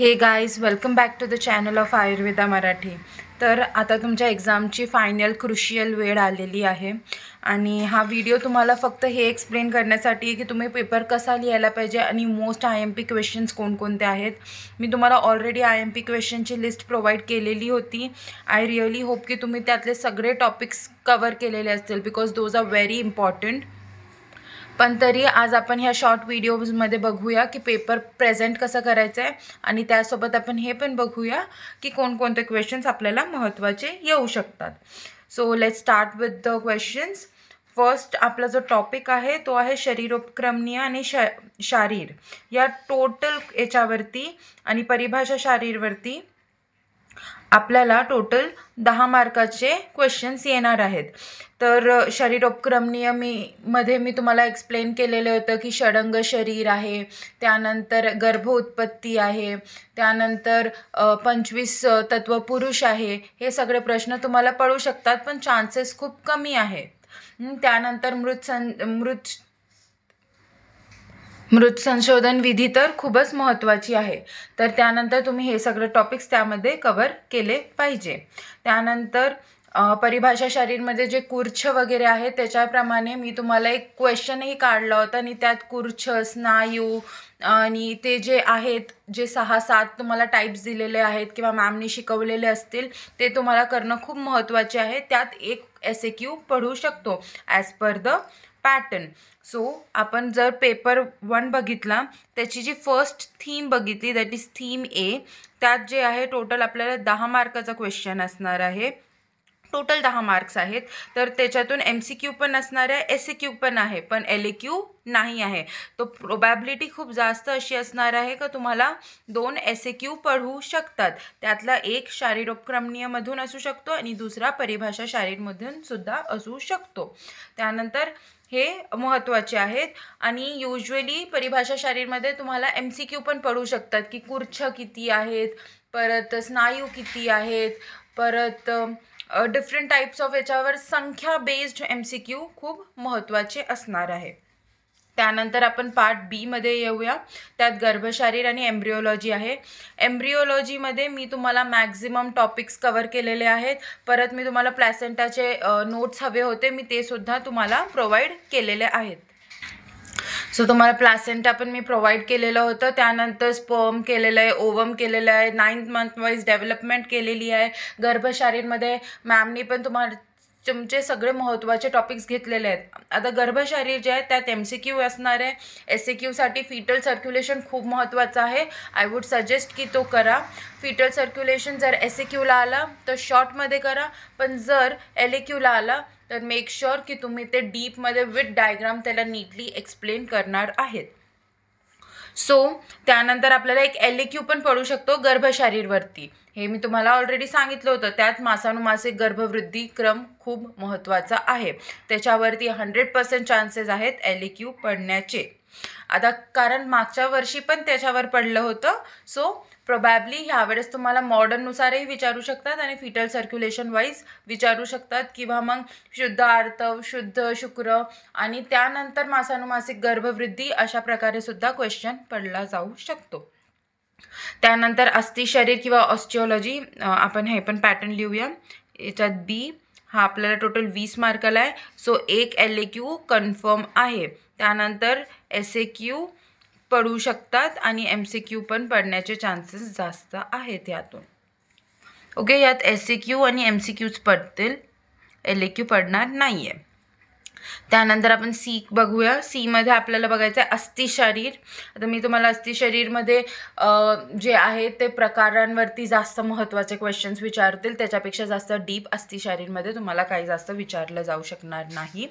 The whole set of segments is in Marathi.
हे guys welcome back to the channel of Ayurveda Marathi तर आता तुमच्या एक्झामची फायनल क्रुशियल वेळ आलेली आहे आणि हा व्हिडिओ तुम्हाला फक्त हे एक्सप्लेन करण्यासाठी की तुम्ही पेपर कसा लिहायला पाहिजे आणि most I M P questions कोणकोणते आहेत मी तुम्हाला ऑलरेडी आय एम पी क्वेश्चनची लिस्ट प्रोव्हाइड केलेली होती आय रिअली होप की तुम्ही त्यातले सगळे टॉपिक्स कवर केलेले असतील because those are very important पण तरी आज आपण ह्या शॉर्ट व्हिडिओजमध्ये बघूया की पेपर प्रेझेंट कसं करायचं आहे आणि त्यासोबत आपण हे पण बघूया की कोणकोणते क्वेश्चन्स आपल्याला महत्त्वाचे येऊ शकतात so let start with the questions first आपला जो टॉपिक आहे तो आहे शरीरोपक्रमणीय आणि श शारीर या टोटल याच्यावरती आणि परिभाषा शारीरवरती आपल्याला टोटल दहा मार्काचे क्वेश्चन्स येणार आहेत तर शरीरोपक्रम नियमीमध्ये मी तुम्हाला एक्सप्लेन केलेलं होतं की षडंग शरीर आहे त्यानंतर गर्भोत्पत्ती आहे त्यानंतर पंचवीस तत्व पुरुष आहे हे सगळे प्रश्न तुम्हाला पळू शकतात पण चान्सेस खूप कमी आहेत त्यानंतर मृत सं मृत मृत संशोधन विधी तर खूपच महत्त्वाची आहे तर त्यानंतर तुम्ही हे सगळं टॉपिक्स त्यामध्ये कवर केले पाहिजे त्यानंतर परिभाषा शारीरमध्ये जे कुर्छ वगैरे आहेत त्याच्याप्रमाणे मी तुम्हाला एक क्वेश्चनही काढला होता आणि त्यात कुर्छ स्नायू आणि ते जे आहेत जे सहा सात तुम्हाला टाईप्स दिलेले आहेत किंवा मॅमने शिकवलेले असतील ते तुम्हाला करणं खूप महत्त्वाचे आहे त्यात एक एस ए क्यू पढू शकतो as per the pattern so आपण जर पेपर वन बघितला त्याची जी फर्स्ट थीम बघितली दॅट इज थीम ए त्यात जे आहे टोटल आपल्याला दहा मार्काचा क्वेश्चन असणार आहे टोटल दहा मार्क्स आहेत तर त्याच्यातून एम सी क्यू पण असणार आहे एस सी क्यू पण आहे पण एल ए क्यू नाही आहे तो प्रोबॅबिलिटी खूप जास्त अशी असणार आहे का तुम्हाला दोन एस ए क्यू पडू शकतात त्यातला एक शारीरोपक्रमणीयमधून असू शकतो आणि दुसरा परिभाषा शारीरमधून सुद्धा असू शकतो त्यानंतर हे महत्त्वाचे आहेत आणि युजली परिभाषा शारीरमध्ये तुम्हाला एम सी क्यू पण पडू शकतात की कुर्छ किती आहेत परत स्नायू किती आहेत परत डिफरंट टाईप्स ऑफ याच्यावर संख्या बेस्ड एम सी क्यू खूप महत्त्वाचे असणार आहे त्यानंतर आपण पार्ट बीमध्ये येऊया त्यात गर्भशारीर आणि एम्ब्रिओलॉजी आहे एम्ब्रिओलॉजीमध्ये मी तुम्हाला मॅक्झिमम टॉपिक्स कवर केलेले आहेत परत मी तुम्हाला प्लॅसेंटाचे नोट्स हवे होते मी ते सुद्धा तुम्हाला प्रोव्हाइड केलेले आहेत सो तुम्हाला प्लॅसेंटा पण मी प्रोव्हाइड केलेलं होतं त्यानंतर स्पर्म केलेलं आहे ओवम केलेलं आहे नाईन्थ मंथ वाईज डेव्हलपमेंट केलेली आहे गर्भशारीरमध्ये मॅमनी पण तुम्हाला तुमचे सगळे महत्त्वाचे टॉपिक्स घेतलेले आहेत आता गर्भशरीर जे आहे त्यात एम सी क्यू असणार आहे एस सी क्यूसाठी फिटल सर्क्युलेशन खूप महत्त्वाचं आहे आय वुड सजेस्ट की तो करा फिटल सर्क्युलेशन जर एस सी क्यूला आला तर शॉर्टमध्ये करा पण जर एल ए क्यूला आला तर मेक शुअर की तुम्ही ते डीपमध्ये विथ डायग्राम त्याला नीटली एक्सप्लेन करणार आहेत सो त्यानंतर आपल्याला एक एल e पण पडू शकतो गर्भशारीरवरती हे मी तुम्हाला ऑलरेडी सांगितलं होतं त्यात मासानुमासिक गर्भवृद्धी क्रम खूप महत्त्वाचा आहे त्याच्यावरती हंड्रेड पर्सेंट चान्सेस आहेत एल e पडण्याचे आता कारण मागच्या वर्षी पण त्याच्यावर पडलं होतं सो प्रोबॅबली ह्यावेळेस तुम्हाला मॉडर्ननुसारही विचारू शकतात आणि फिटल सर्क्युलेशन वाईज विचारू शकतात किंवा मग शुद्ध आर्तव शुद्ध शुक्र आणि त्यानंतर मासानुमासिक गर्भवृद्धी अशा प्रकारे सुद्धा क्वेश्चन पडला जाऊ शकतो त्यानंतर अस्थि शरीर किंवा ऑस्टिओलॉजी आपण हे पण पॅटर्न लिहूया याच्यात बी हा आपल्याला टोटल वीस मार्कला आहे सो एक एल ए क्यू कन्फर्म आहे त्यानंतर एस ए क्यू पडू शकतात आणि एम सी क्यू पण पडण्याचे चान्सेस जास्त आहेत यातून ओके यात एस सी क्यू आणि एम सी क्यूज पडतील एल ए क्यू पडणार नाही आहे त्यानंतर आपण सी बघूया सीमध्ये आपल्याला बघायचं आहे अस्थिशरीर आता मी तुम्हाला अस्थिशरीरमध्ये जे आहे ते प्रकारांवरती जास्त महत्त्वाचे क्वेश्चन्स विचारतील त्याच्यापेक्षा जास्त डीप अस्थिशरीरमध्ये तुम्हाला काही जास्त विचारलं जाऊ शकणार नाही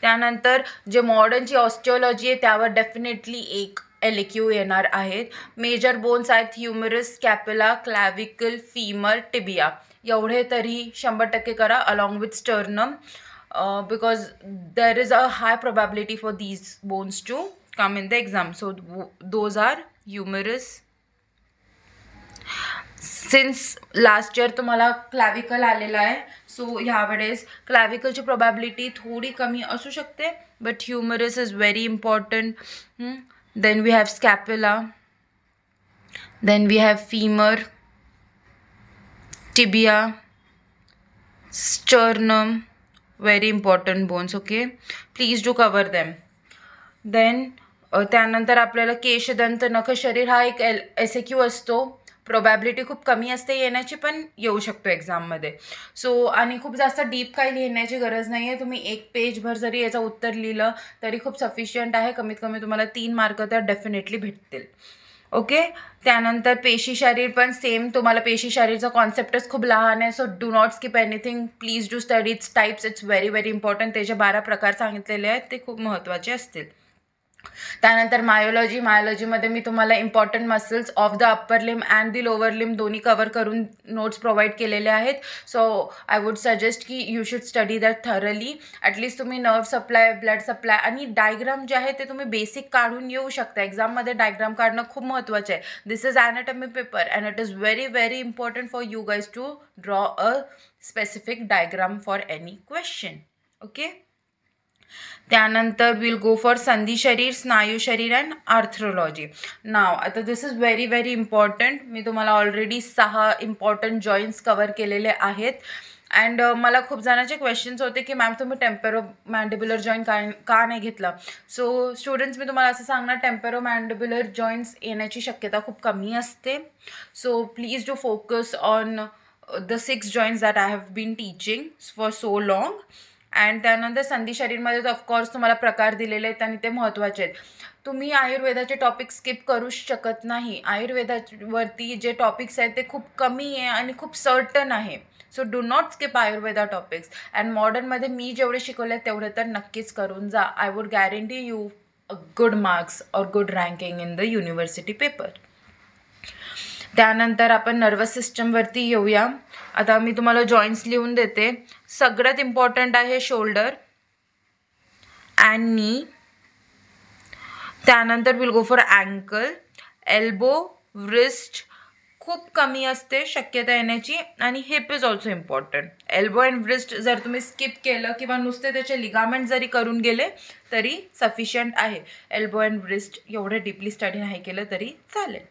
त्यानंतर जे मॉडर्नची ऑस्टिओलॉजी आहे त्यावर डेफिनेटली एक एलिक्यू येणार आहेत मेजर बोन्स आहेत humerus scapula clavicle femur tibia एवढे तरी शंभर टक्के करा along with sternum because there is a high probability for these bones to come in the exam so those are humerus since last year तुम्हाला क्लॅविकल आलेलं आहे सो ह्यावेळेस क्लॅविकलची प्रॉबॅबिलिटी थोडी कमी असू शकते but humerus is very important then we have scapula then we have femur tibia sternum very important bones okay please do cover them then uh, त्यानंतर आपल्याला केशदंत नखशरीर हा एक एल एस क्यू असतो प्रोबॅबिलिटी खूप कमी असते येण्याची पण येऊ शकतो एक्झाममध्ये सो आणि खूप जास्त डीप काही लिहिण्याची गरज नाही आहे तुम्ही एक पेजभर जरी याचं उत्तर लिहिलं तरी खूप सफिशियंट आहे कमीत कमी तुम्हाला तीन मार्क तर डेफिनेटली भेटतील ओके त्यानंतर पेशी शरीर पण सेम तुम्हाला पेशी शरीरचा कॉन्सेप्टच खूप लहान आहे so do not skip anything please do study its types it's very very important त्याचे बारा प्रकार सांगितलेले आहेत ते खूप महत्त्वाचे असतील त्यानंतर मायोलॉजी मायोलॉजीमध्ये मी तुम्हाला important muscles of the upper limb and the lower limb दोन्ही कवर करून नोट्स प्रोव्हाइड केलेले आहेत सो आय वुड सजेस्ट की you should study that thoroughly at least तुम्ही नर्व सप्लाय ब्लड सप्लाय आणि डायग्राम जे आहे ते तुम्ही बेसिक काढून येऊ शकता एक्झाममध्ये डायग्राम काढणं खूप महत्त्वाचं आहे this is anatomy paper and it is very very important for you guys to draw a specific diagram for any question okay त्यानंतर will go for sandhi sharir snayu sharir and arthrology now आता this is very very important मी तुम्हाला ऑलरेडी सहा इम्पॉर्टंट जॉईंट्स कवर केलेले आहेत अँड uh, मला खूप जणांचे क्वेश्चन्स होते की मॅम तुम्ही टेम्पेरो मॅन्डेब्युलर जॉईंट का का नाही घेतला सो स्टुडंट्स मी तुम्हाला असं सांगणार टेम्पेरो मॅन्डेब्युलर जॉईंट्स येण्याची शक्यता खूप कमी असते so please do focus on the six joints that I have been teaching for so long and त्यानंतर संधी शरीरमध्ये ऑफकोर्स तुम्हाला प्रकार दिलेले आहेत आणि ते महत्त्वाचे आहेत तुम्ही आयुर्वेदाचे टॉपिक स्किप करू शकत नाही आयुर्वेदावरती जे टॉपिक्स आहेत ते खूप कमी आहे आणि खूप सर्टन आहे so do not skip Ayurveda topics and मॉडर्नमध्ये मी जेवढे शिकवले तेवढे तर नक्कीच करून जा I would guarantee you a good marks और good ranking in the university paper त्यानंतर आपण नर्वस सिस्टमवरती येऊया आता मी तुम्हाला जॉईंट्स लिहून देते सगळ्यात इम्पॉर्टंट आहे शोल्डर अँड नी त्यानंतर will go for ankle elbow wrist खूप कमी असते शक्यता येण्याची आणि hip is also important elbow and wrist जर तुम्ही स्किप केलं किंवा नुसते त्याचे लिगामेंट जरी करून गेले तरी सफिशियंट आहे एल्बो अँड ब्रिस्ट एवढं डीपली स्टडी नाही केलं तरी चालेल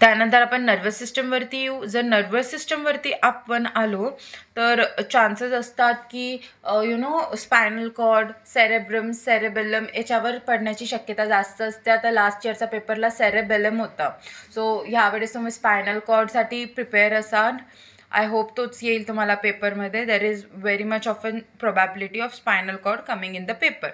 त्यानंतर आपण नर्वस सिस्टमवरती येऊ जर नर्वस सिस्टमवरती आपण आलो तर चान्सेस असतात की you know spinal cord cerebrum cerebellum याच्यावर पडण्याची शक्यता जास्त असते आता लास्ट इयरचा पेपरला सेरेबेलम होता सो ह्यावेळेस तुम्ही स्पायनल कॉर्डसाठी प्रिपेअर असाल आय होप तोच येईल तुम्हाला पेपरमध्ये there is very much of an probability of spinal cord coming in the paper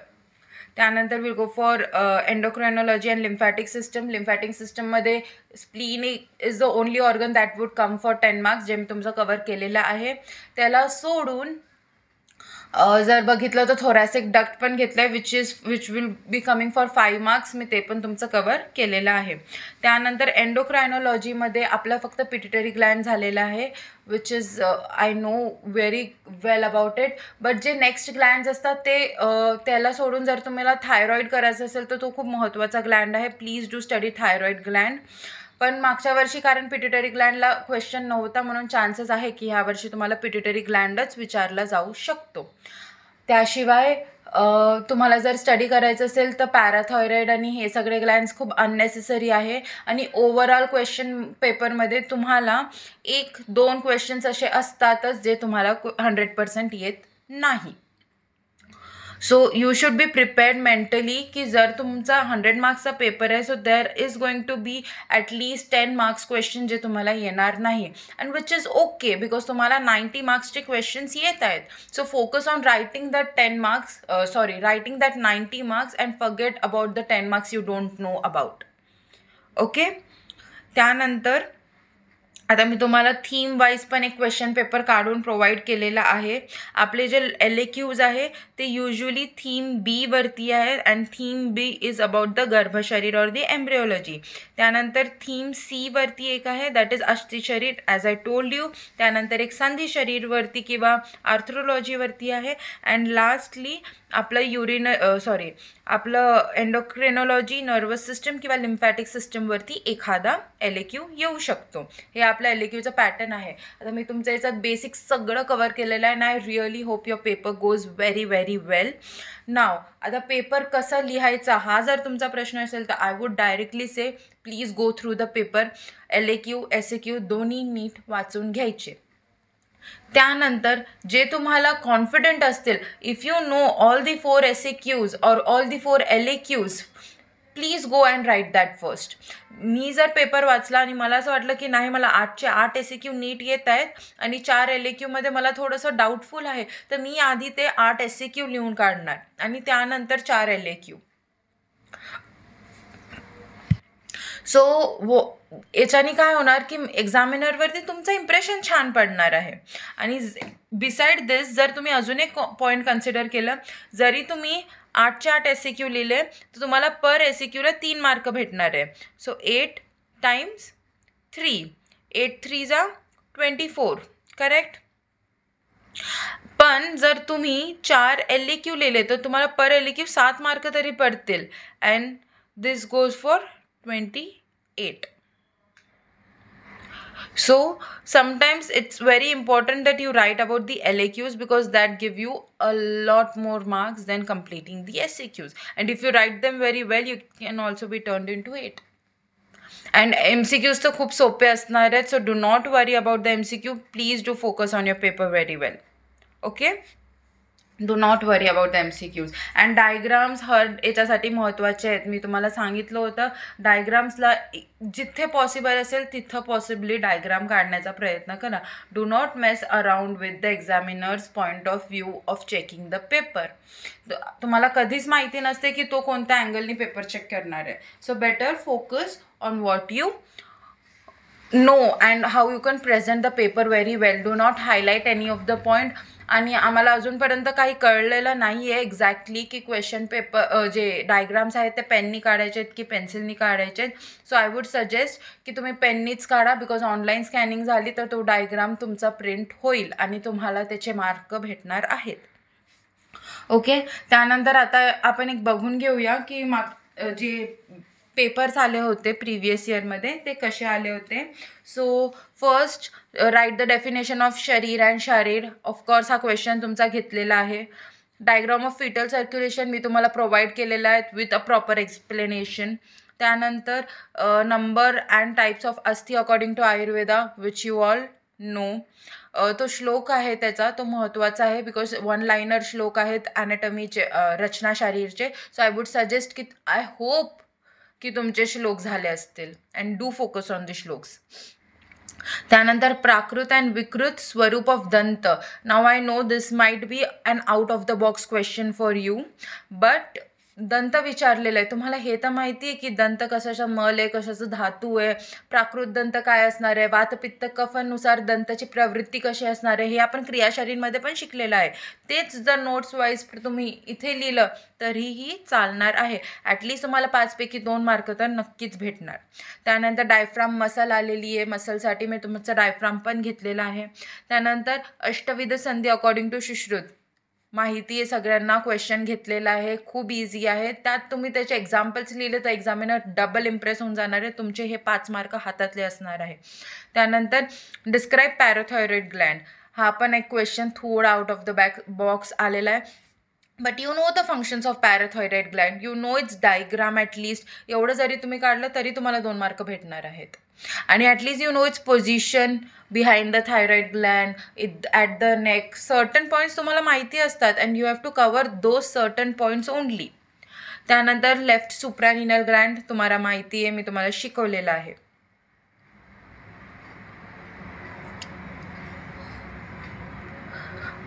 त्यानंतर will go for endocrinology and lymphatic system lymphatic सिस्टममध्ये spleen is the only organ that would come for ten marks जे मी तुमचं कवर केलेलं आहे त्याला सोडून जर बघितलं तर थोरॅसिक डक्ट पण घेतलं आहे which is which will be coming for five marks मी ते पण तुमचं कवर केलेलं आहे त्यानंतर एन्डोक्रायनॉलॉजीमध्ये आपला फक्त पिटिटरी ग्लँड झालेला आहे which is I know very well about it but जे नेक्स्ट ग्लँड्स असतात ते त्याला सोडून जर तुम्हाला थायरॉईड करायचं असेल तर तो खूप महत्त्वाचा ग्लँड आहे please do study thyroid gland पण मागच्या वर्षी कारण पिट्युटरी ग्लँडला क्वेश्चन नव्हता म्हणून चान्सेस आहे की ह्या वर्षी तुम्हाला पिट्युटरी ग्लँडच विचारला जाऊ शकतो त्याशिवाय तुम्हाला जर स्टडी करायचं असेल तर पॅराथॉयरॉईड आणि हे सगळे ग्लॅन्स खूप अननेसेसरी आहे आणि ओव्हरऑल क्वेश्चन पेपरमध्ये तुम्हाला एक दोन क्वेश्चन्स असे असतातच जे तुम्हाला हंड्रेड पर्सेंट येत नाही so you should be prepared mentally की जर तुमचा हंड्रेड मार्क्सचा पेपर आहे so there is going to be at least ten marks question जे तुम्हाला येणार नाही and which is okay because तुम्हाला नाईन्टी मार्क्सचे क्वेश्चन्स येत आहेत so focus on writing that ten marks sorry writing that ninety marks and forget about the ten marks you don't know about okay त्यानंतर आता मी तुम्हाला थीम वाईज पण एक क्वेश्चन पेपर काढून प्रोवाईड केलेला आहे आपले जे एल क्यूज आहे ते युजली थीम बीवरती आहे and theme B is about the garbha sharir और दी एम्ब्रिओलॉजी त्यानंतर थीम सीवरती एक आहे that is sharir as I told you त्यानंतर एक संधी शरीरवरती किंवा आर्थ्रोलॉजीवरती आहे अँड लास्टली आपलं युरिन सॉरी आपलं एन्डोक्रेनॉलॉजी नर्वस सिस्टम किंवा लिम्फॅटिक सिस्टमवरती एखादा एल येऊ शकतो हे आप आपला एल पॅटर्न e आहे आता मी तुमचं याच्यात बेसिक सगळं कवर केलेलं आहे and I really hope your paper goes very very well now आता पेपर कसा लिहायचा हा जर तुमचा प्रश्न असेल तर I would directly say please go through the paper L A Q S A Q दोन्ही नीट वाचून घ्यायचे त्यानंतर जे तुम्हाला कॉन्फिडंट असतील if you know all the four S A Qs और all the four L A Qs please go and write that first मी जर पेपर वाचला आणि मला असं वाटलं की नाही मला आठचे आठ एस ए क्यू नीट येत आहेत आणि चार एल ए क्यूमध्ये मला थोडंसं डाऊटफुल आहे तर मी आधी ते आठ एस ए क्यू लिहून काढणार आणि त्यानंतर चार एल ए क्यू सो वो याच्याने काय होणार की एक्झामिनरवरती तुमचं इम्प्रेशन छान पडणार आहे आणि बिसाईड दिस जर तुम्ही अजून एक पॉईंट कन्सिडर केलं जरी तुम्ही आठचे आठ एस सी क्यू लिहिले तर तुम्हाला पर एस सी क्यूला तीन मार्क भेटणार आहे so eight times three eight three जा ट्वेंटी फोर करेक्ट पण जर तुम्ही चार एल ए क्यू लिहिले तर तुम्हाला पर एल ए क्यू सात मार्क तरी पडतील and this goes for twenty eight so sometimes it's very important that you write about the LAQs because that give you a lot more marks than completing the SAQs and if you write them very well you can also be turned into it and MCQs तो खूब सोपे असणार so do not worry about the MCQ please do focus on your paper very well okay do not worry about the M C Qs and diagrams हर याच्यासाठी महत्त्वाचे आहेत मी तुम्हाला सांगितलं होतं डायग्राम्सला जिथे पॉसिबल असेल तिथं पॉसिबली डायग्राम काढण्याचा प्रयत्न करा do not mess around with the examiners point of view of checking the paper तुम्हाला कधीच माहिती नसते की तो कोणत्या अँगलनी पेपर चेक करणार आहे so better focus on what you know and how you can present the paper very well do not highlight any of the point आणि आम्हाला अजूनपर्यंत काही कळलेलं नाही आहे एक्झॅक्टली की क्वेश्चन पेपर जे डायग्राम्स आहेत ते पेननी काढायचे आहेत की पेन्सिलनी काढायचे आहेत सो आय वूड सजेस्ट की तुम्ही पेननीच काढा बिकॉज ऑनलाईन स्कॅनिंग झाली तर तो डायग्राम तुमचा प्रिंट होईल आणि तुम्हाला त्याचे मार्क भेटणार आहेत ओके त्यानंतर आता आपण एक बघून घेऊया की मा जे पेपर्स आले होते इयर इयरमध्ये ते कसे आले होते so first write the definition of sharir and sharir of course हा क्वेश्चन तुमचा घेतलेला आहे डायग्राम ऑफ फिटल सर्क्युलेशन मी तुम्हाला प्रोव्हाइड केलेला आहे विथ अ प्रॉपर एक्सप्लेनेशन त्यानंतर number and types of asthi according to Ayurveda which you all know तो श्लोक आहे त्याचा तो महत्त्वाचा आहे बिकॉज वन लाईनर श्लोक आहेत ॲनॅटमीचे uh, रचना शारीरचे सो आय वुड सजेस्ट की आय होप की तुमचे श्लोक झाले असतील and do focus on the shlokas त्यानंतर प्राकृत अँड विकृत स्वरूप ऑफ दंत नाव I know this might be and out of the box question for you but दंत विचारलेलं आहे तुम्हाला हे तर माहिती आहे की दंत कशाचं मल आहे कशाचं धातू आहे प्राकृत दंत काय असणार आहे वातपित्त कफनुसार दंताची प्रवृत्ती कशी असणार आहे हे आपण क्रियाशारींमध्ये पण शिकलेलं आहे तेच जर नोट्स वाईज तुम्ही इथे लिहिलं तरीही चालणार आहे ॲटलीस्ट तुम्हाला पाचपैकी दोन मार्क तर नक्कीच भेटणार त्यानंतर डायफ्राम मसल आलेली आहे मसलसाठी मी तुमचा डायफ्राम पण घेतलेला आहे त्यानंतर अष्टविध संधी अकॉर्डिंग टू शुश्रुत माहिती आहे सगळ्यांना क्वेश्चन घेतलेला आहे खूप इझी आहे त्यात तुम्ही त्याचे एक्झाम्पल्स लिहिले तर एक्झामिनर डबल इम्प्रेस होऊन जाणार आहे तुमचे हे पाच मार्क हातातले असणार आहे त्यानंतर डिस्क्राईब पॅरोथायरॉइड ग्लँड हा पण एक क्वेश्चन थोडा out of the back box आलेला आहे but you know the functions of parathyroid gland you know it's diagram at least एवढं जरी तुम्ही काढलं तरी तुम्हाला दोन मार्क भेटणार आहेत आणि at least you know it's position behind the thyroid gland it at the neck certain points तुम्हाला माहिती असतात and you have to cover those certain points only त्यानंतर लेफ्ट सुप्रानिनल ग्लँड तुम्हाला माहिती आहे मी तुम्हाला शिकवलेलं आहे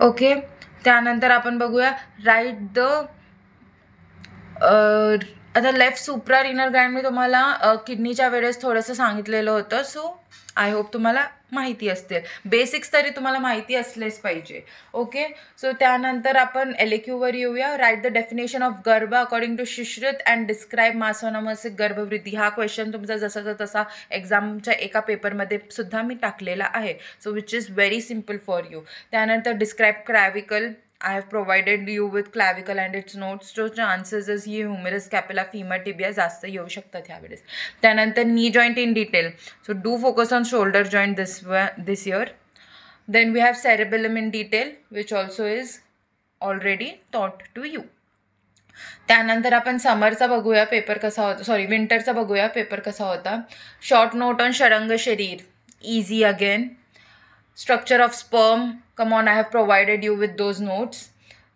ओके त्यानंतर आपण बघूया राईट द आता लेफ्ट सुप्रा रिनर ग्रँड मी तुम्हाला किडनीच्या वेळेस थोडंसं सांगितलेलं होतं सो आय होप तुम्हाला माहिती असतील बेसिक्स तरी तुम्हाला माहिती असलेच पाहिजे ओके सो त्यानंतर आपण एलेक्यूवर येऊया राईट द डेफिनेशन ऑफ गर्भ अकॉर्डिंग टू शिश्रित अँड डिस्क्राईब मासोनॉमसिक गर्भवृद्धी हा क्वेश्चन तुमचा जसा तसा एक्झामच्या एका पेपरमध्ये सुद्धा मी टाकलेला आहे so which is very simple for you त्यानंतर describe clavicle I have provided you with clavicle and it's notes जो चान्सेस ही ह्युमेरस capilla femur टिबिया जास्त येऊ शकतात ह्यावेळेस त्यानंतर knee joint in detail so do focus on shoulder joint this this year then we have cerebellum in detail which also is already taught to you त्यानंतर आपण समरचा बघूया पेपर कसा होता सॉरी विंटरचा बघूया पेपर कसा होता शॉर्ट नोट ऑन षडंग शरीर easy again structure of sperm come on i have provided you with those notes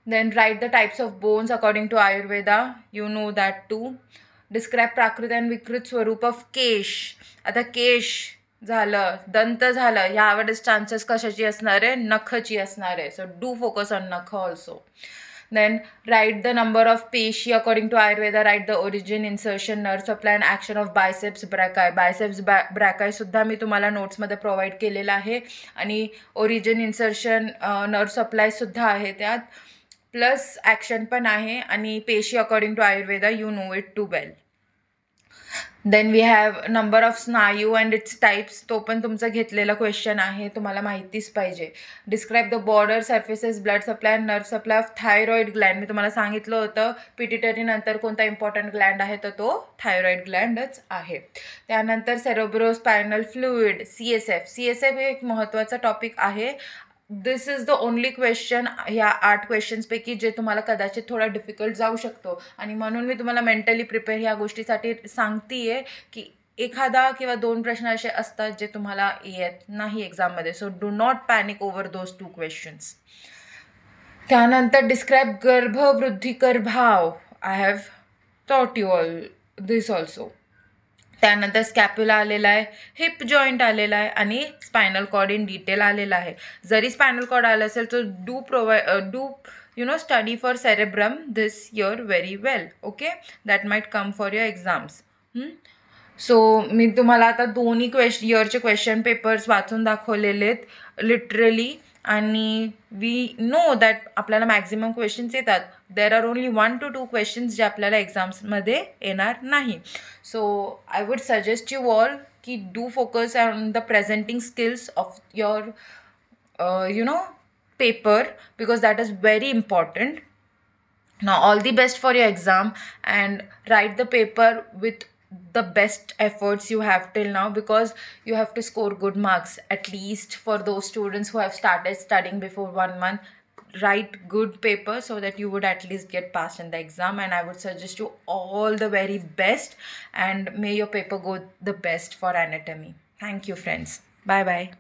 then write the types of bones according to ayurveda you know that too describe prakrit and vikrit swarup of kesh आता केश झालं दंत झालं ह्यावेळेस चान्सेस कशाची असणार आहे नखची असणार आहे सो डू फोकस ऑन नख also Then write the number of peshi according to Ayurveda. Write the origin, insertion, nerve supply and action of biceps brachii. Biceps brachii सुद्धा मी तुम्हाला मध्ये प्रोव्हाइड केलेला आहे आणि ओरिजिन nerve supply सुद्धा आहे त्यात प्लस ॲक्शन पण आहे आणि पेशी according to ayurveda you know it too well then we have number of स्नायू अँड इट्स टाईप्स तो पण तुमचा घेतलेला क्वेश्चन आहे तुम्हाला माहितीच पाहिजे describe the border surfaces blood supply nerve supply of thyroid gland मी तुम्हाला सांगितलं होतं नंतर कोणता इम्पॉर्टंट ग्लँड आहे तर तो थायरॉईड ग्लँडच आहे त्यानंतर cerebrospinal fluid C S F C S F हे एक महत्त्वाचा टॉपिक आहे this is the only question ह्या आठ क्वेश्चन्सपैकी जे तुम्हाला कदाचित थोडा डिफिकल्ट जाऊ शकतो आणि म्हणून मी तुम्हाला मेंटली प्रिपेअर ह्या गोष्टीसाठी सांगती आहे की एखादा किंवा दोन प्रश्न असे असतात जे तुम्हाला येत नाही एक्झाममध्ये so do not panic over those two questions त्यानंतर डिस्क्राईब गर्भवृद्धिकर भाव I have taught you all this also त्यानंतर स्कॅप्युला आलेला आहे हिप जॉईंट आलेला आहे आणि स्पायनल कॉर्ड इन डिटेल आलेला आहे जरी स्पायनल कॉर्ड आलं असेल तर डू प्रोवाय do you know study for cerebrum this your very well okay that might come for your exams so मी तुम्हाला आता दोन्ही क्वेश इयरचे क्वेश्चन पेपर्स वाचून दाखवलेले आहेत लिटरली आणि वी नो दॅट आपल्याला मॅक्झिमम क्वेश्चन्स येतात there are only one two two questions जे आपल्याला एक्झाम्समध्ये येणार नाही so I would suggest you all की do focus on the presenting skills of your you know paper because that is very important ना all the best for your exam and write the paper with the best efforts you have till now because you have to score good marks at least for those students who have started studying before one month write good paper so that you would at least get passed in the exam and i would suggest you all the very best and may your paper go the best for anatomy thank you friends bye bye